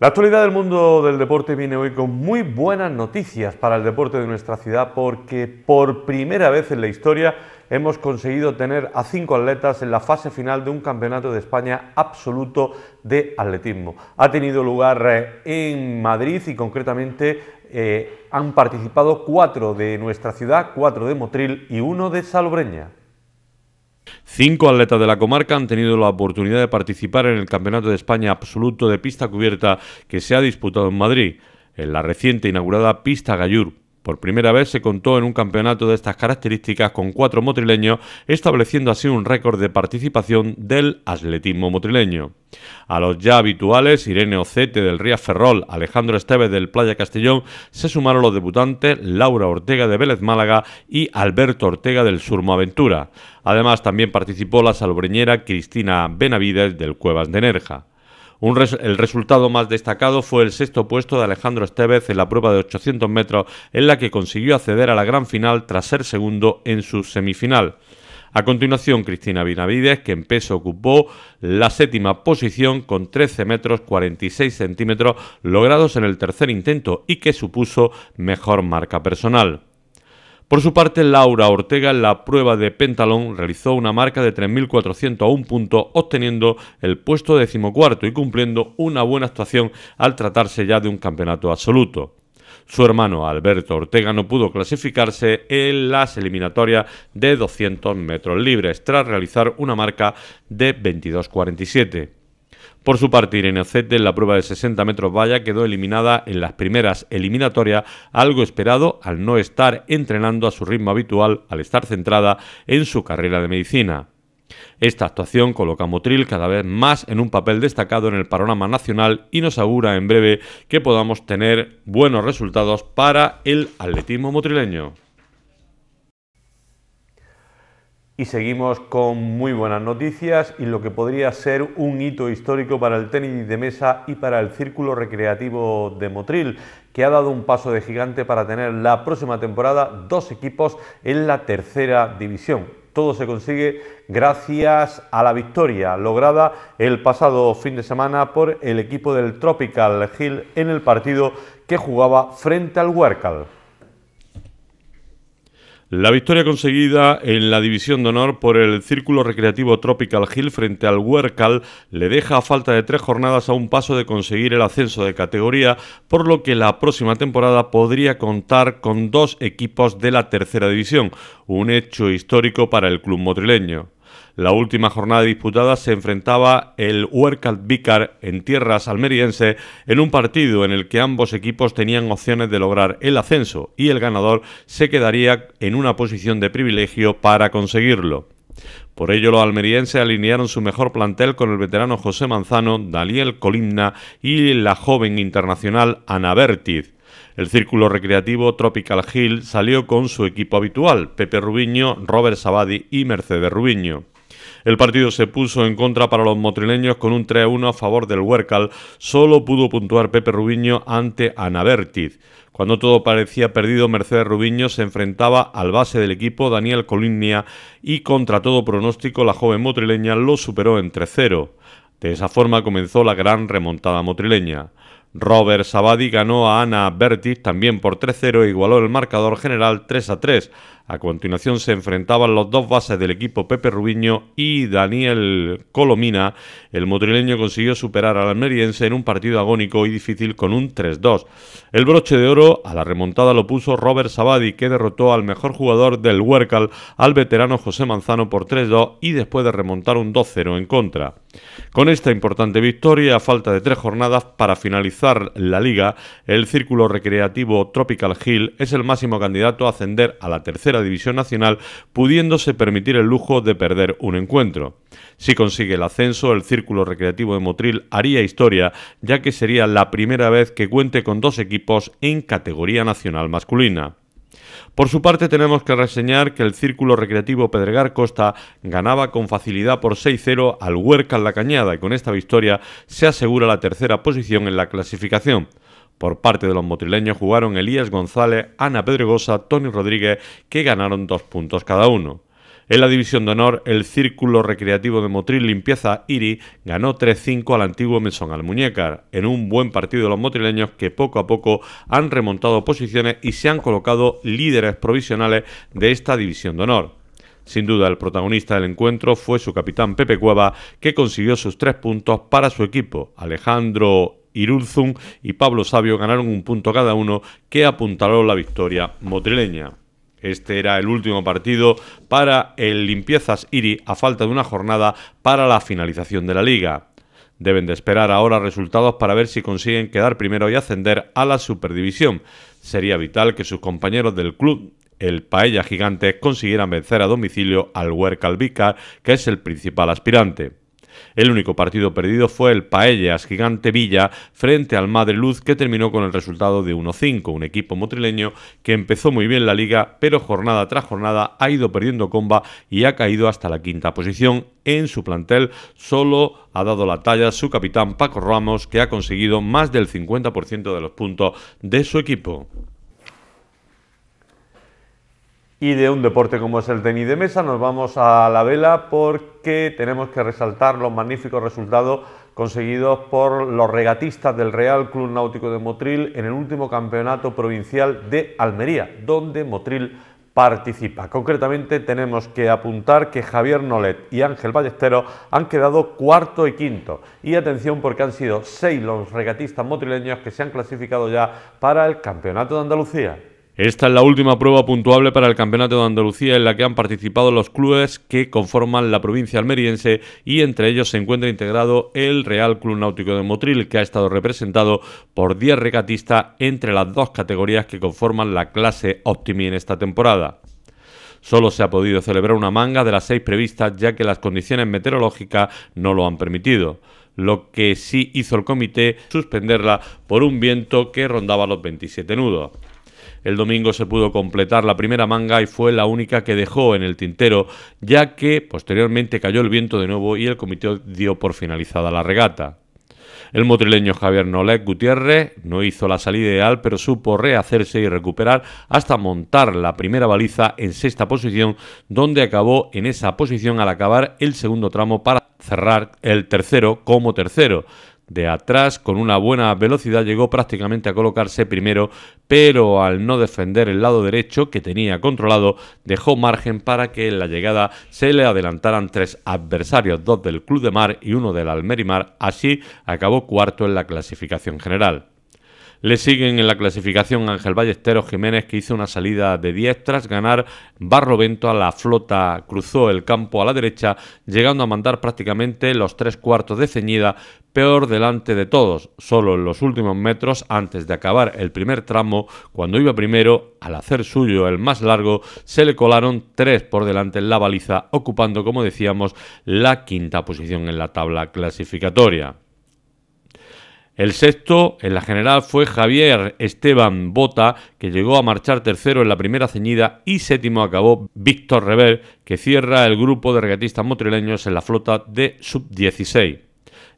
La actualidad del mundo del deporte viene hoy con muy buenas noticias para el deporte de nuestra ciudad porque por primera vez en la historia hemos conseguido tener a cinco atletas en la fase final de un campeonato de España absoluto de atletismo. Ha tenido lugar eh, en Madrid y concretamente eh, han participado cuatro de nuestra ciudad, cuatro de Motril y uno de Salobreña. Cinco atletas de la comarca han tenido la oportunidad de participar en el Campeonato de España Absoluto de Pista Cubierta que se ha disputado en Madrid, en la reciente inaugurada Pista Gallur. Por primera vez se contó en un campeonato de estas características con cuatro motrileños, estableciendo así un récord de participación del atletismo motrileño. A los ya habituales, Irene Ocete del Ría Ferrol, Alejandro Estevez del Playa Castellón, se sumaron los debutantes Laura Ortega de Vélez Málaga y Alberto Ortega del Surmo Aventura. Además, también participó la salobreñera Cristina Benavides del Cuevas de Nerja el resultado más destacado fue el sexto puesto de Alejandro Estevez en la prueba de 800 metros, en la que consiguió acceder a la gran final tras ser segundo en su semifinal. A continuación, Cristina Binavides, que en peso ocupó la séptima posición con 13 metros 46 centímetros logrados en el tercer intento y que supuso mejor marca personal. Por su parte, Laura Ortega en la prueba de pentalón realizó una marca de 3.400 a un punto obteniendo el puesto decimocuarto y cumpliendo una buena actuación al tratarse ya de un campeonato absoluto. Su hermano Alberto Ortega no pudo clasificarse en las eliminatorias de 200 metros libres tras realizar una marca de 22.47. Por su parte, Irene Ocete en la prueba de 60 metros valla quedó eliminada en las primeras eliminatorias, algo esperado al no estar entrenando a su ritmo habitual al estar centrada en su carrera de medicina. Esta actuación coloca a Motril cada vez más en un papel destacado en el panorama nacional y nos augura en breve que podamos tener buenos resultados para el atletismo motrileño. Y seguimos con muy buenas noticias y lo que podría ser un hito histórico para el tenis de mesa y para el círculo recreativo de Motril, que ha dado un paso de gigante para tener la próxima temporada dos equipos en la tercera división. Todo se consigue gracias a la victoria lograda el pasado fin de semana por el equipo del Tropical Hill en el partido que jugaba frente al Huercal. La victoria conseguida en la división de honor por el Círculo Recreativo Tropical Hill frente al Huercal le deja a falta de tres jornadas a un paso de conseguir el ascenso de categoría, por lo que la próxima temporada podría contar con dos equipos de la tercera división, un hecho histórico para el club motrileño. La última jornada disputada se enfrentaba el Huercat Vícar en tierras almeriense en un partido en el que ambos equipos tenían opciones de lograr el ascenso y el ganador se quedaría en una posición de privilegio para conseguirlo. Por ello, los almerienses alinearon su mejor plantel con el veterano José Manzano, Daniel Colimna y la joven internacional Ana Bertiz. El círculo recreativo Tropical Hill salió con su equipo habitual, Pepe Rubiño, Robert Sabadi y Mercedes Rubiño. El partido se puso en contra para los motrileños con un 3-1 a favor del Huércal. Solo pudo puntuar Pepe Rubiño ante Anabertiz. Cuando todo parecía perdido, Mercedes Rubiño se enfrentaba al base del equipo, Daniel Colignia, y contra todo pronóstico, la joven motrileña lo superó en 3-0. De esa forma comenzó la gran remontada motrileña. Robert Sabadi ganó a Ana Bertis también por 3-0 e igualó el marcador general 3-3. A continuación se enfrentaban los dos bases del equipo Pepe Rubiño y Daniel Colomina. El motrileño consiguió superar al almeriense en un partido agónico y difícil con un 3-2. El broche de oro a la remontada lo puso Robert Sabadi, que derrotó al mejor jugador del Huércal, al veterano José Manzano por 3-2 y después de remontar un 2-0 en contra. Con esta importante victoria, a falta de tres jornadas para finalizar la liga, el Círculo Recreativo Tropical Hill es el máximo candidato a ascender a la tercera división nacional, pudiéndose permitir el lujo de perder un encuentro. Si consigue el ascenso, el Círculo Recreativo de Motril haría historia, ya que sería la primera vez que cuente con dos equipos en categoría nacional masculina. Por su parte, tenemos que reseñar que el Círculo Recreativo Pedregar Costa ganaba con facilidad por 6-0 al Huerca en la Cañada y con esta victoria se asegura la tercera posición en la clasificación. Por parte de los motrileños jugaron Elías González, Ana Pedregosa, Tony Rodríguez, que ganaron dos puntos cada uno. En la división de honor, el Círculo Recreativo de Motril Limpieza Iri ganó 3-5 al antiguo Mesón Almuñécar, en un buen partido de los motrileños que poco a poco han remontado posiciones y se han colocado líderes provisionales de esta división de honor. Sin duda, el protagonista del encuentro fue su capitán Pepe Cueva, que consiguió sus tres puntos para su equipo. Alejandro Irulzun y Pablo Sabio ganaron un punto cada uno, que apuntaron la victoria motrileña. Este era el último partido para el Limpiezas Iri a falta de una jornada para la finalización de la liga. Deben de esperar ahora resultados para ver si consiguen quedar primero y ascender a la Superdivisión. Sería vital que sus compañeros del club, el Paella Gigante, consiguieran vencer a domicilio al Huerca que es el principal aspirante. El único partido perdido fue el Paellas Gigante Villa frente al Madre luz que terminó con el resultado de 1-5, un equipo motrileño que empezó muy bien la liga pero jornada tras jornada ha ido perdiendo comba y ha caído hasta la quinta posición en su plantel solo ha dado la talla su capitán Paco Ramos, que ha conseguido más del 50% de los puntos de su equipo. Y de un deporte como es el tenis de mesa nos vamos a la vela porque tenemos que resaltar los magníficos resultados conseguidos por los regatistas del Real Club Náutico de Motril en el último campeonato provincial de Almería, donde Motril participa. Concretamente tenemos que apuntar que Javier Nolet y Ángel Ballesteros han quedado cuarto y quinto. Y atención porque han sido seis los regatistas motrileños que se han clasificado ya para el Campeonato de Andalucía. Esta es la última prueba puntuable para el Campeonato de Andalucía en la que han participado los clubes que conforman la provincia almeriense y entre ellos se encuentra integrado el Real Club Náutico de Motril, que ha estado representado por 10 recatistas entre las dos categorías que conforman la clase Optimi en esta temporada. Solo se ha podido celebrar una manga de las seis previstas ya que las condiciones meteorológicas no lo han permitido lo que sí hizo el comité suspenderla por un viento que rondaba los 27 nudos. El domingo se pudo completar la primera manga y fue la única que dejó en el tintero, ya que posteriormente cayó el viento de nuevo y el comité dio por finalizada la regata. El motrileño Javier Nolet Gutiérrez no hizo la salida ideal, pero supo rehacerse y recuperar hasta montar la primera baliza en sexta posición, donde acabó en esa posición al acabar el segundo tramo para cerrar el tercero como tercero, de atrás. Con una buena velocidad llegó prácticamente a colocarse primero, pero al no defender el lado derecho que tenía controlado, dejó margen para que en la llegada se le adelantaran tres adversarios, dos del Club de Mar y uno del Almerimar. Así acabó cuarto en la clasificación general. Le siguen en la clasificación Ángel Ballesteros Jiménez, que hizo una salida de 10 tras ganar Barrovento a la flota, cruzó el campo a la derecha, llegando a mandar prácticamente los tres cuartos de ceñida, peor delante de todos, solo en los últimos metros antes de acabar el primer tramo, cuando iba primero, al hacer suyo el más largo, se le colaron tres por delante en la baliza, ocupando, como decíamos, la quinta posición en la tabla clasificatoria. El sexto en la general fue Javier Esteban Bota, que llegó a marchar tercero en la primera ceñida, y séptimo acabó Víctor Rebel, que cierra el grupo de regatistas motrileños en la flota de sub-16.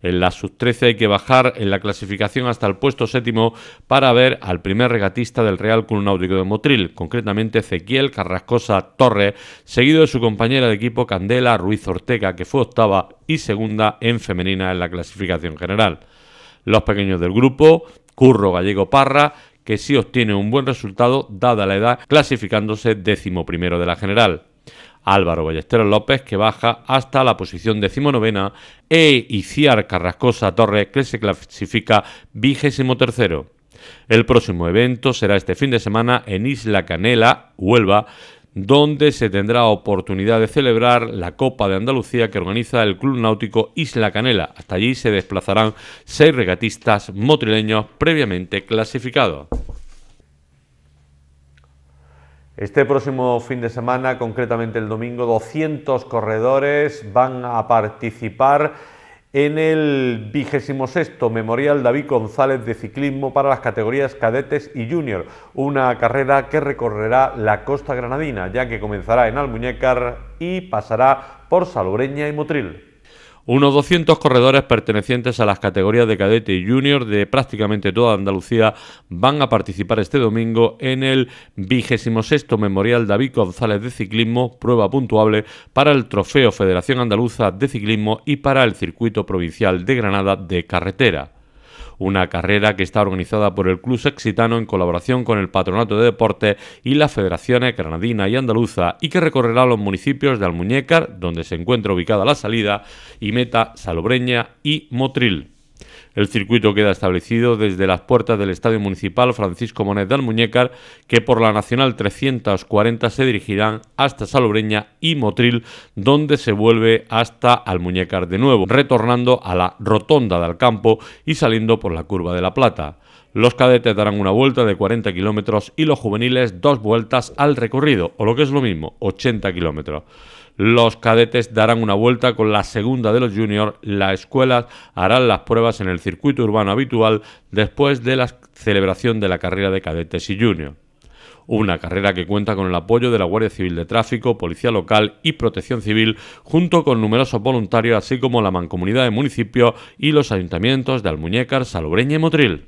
En la sub-13 hay que bajar en la clasificación hasta el puesto séptimo para ver al primer regatista del Real Club Náutico de Motril, concretamente Ezequiel Carrascosa Torres, seguido de su compañera de equipo Candela Ruiz Ortega, que fue octava y segunda en femenina en la clasificación general los pequeños del grupo, Curro Gallego Parra, que sí obtiene un buen resultado dada la edad, clasificándose décimo primero de la general. Álvaro Ballesteros López, que baja hasta la posición decimonovena, e Iciar Carrascosa Torres, que se clasifica vigésimo tercero. El próximo evento será este fin de semana en Isla Canela, Huelva, donde se tendrá oportunidad de celebrar la Copa de Andalucía que organiza el Club Náutico Isla Canela. Hasta allí se desplazarán seis regatistas motrileños previamente clasificados. Este próximo fin de semana, concretamente el domingo, 200 corredores van a participar en el 26 Memorial David González de Ciclismo para las categorías cadetes y junior, una carrera que recorrerá la costa granadina, ya que comenzará en Almuñécar y pasará por Salobreña y Motril unos 200 corredores pertenecientes a las categorías de cadete y junior de prácticamente toda Andalucía van a participar este domingo en el sexto Memorial David González de Ciclismo, prueba puntuable para el Trofeo Federación Andaluza de Ciclismo y para el Circuito Provincial de Granada de Carretera una carrera que está organizada por el Club Sexitano en colaboración con el Patronato de Deporte y las Federaciones Granadina y Andaluza y que recorrerá los municipios de Almuñécar, donde se encuentra ubicada la salida, y Meta, Salobreña y Motril. El circuito queda establecido desde las puertas del Estadio Municipal Francisco Monet del Muñécar, que por la Nacional 340 se dirigirán hasta Salobreña y Motril, donde se vuelve hasta Almuñécar de nuevo, retornando a la Rotonda del campo y saliendo por la Curva de la Plata. Los cadetes darán una vuelta de 40 kilómetros y los juveniles dos vueltas al recorrido, o lo que es lo mismo, 80 kilómetros. Los cadetes darán una vuelta con la segunda de los juniors, las escuelas harán las pruebas en el circuito urbano habitual después de la celebración de la carrera de cadetes y juniors. Una carrera que cuenta con el apoyo de la Guardia Civil de Tráfico, Policía Local y Protección Civil, junto con numerosos voluntarios, así como la Mancomunidad de Municipio y los ayuntamientos de Almuñécar, Salobreña y Motril.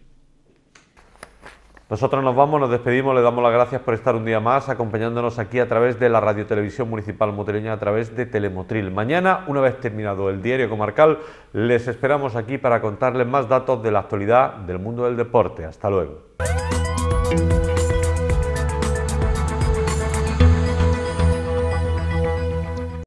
Nosotros nos vamos, nos despedimos, le damos las gracias por estar un día más acompañándonos aquí a través de la Radio Televisión Municipal Motereña, a través de Telemotril. Mañana, una vez terminado el diario comarcal, les esperamos aquí para contarles más datos de la actualidad del mundo del deporte. Hasta luego.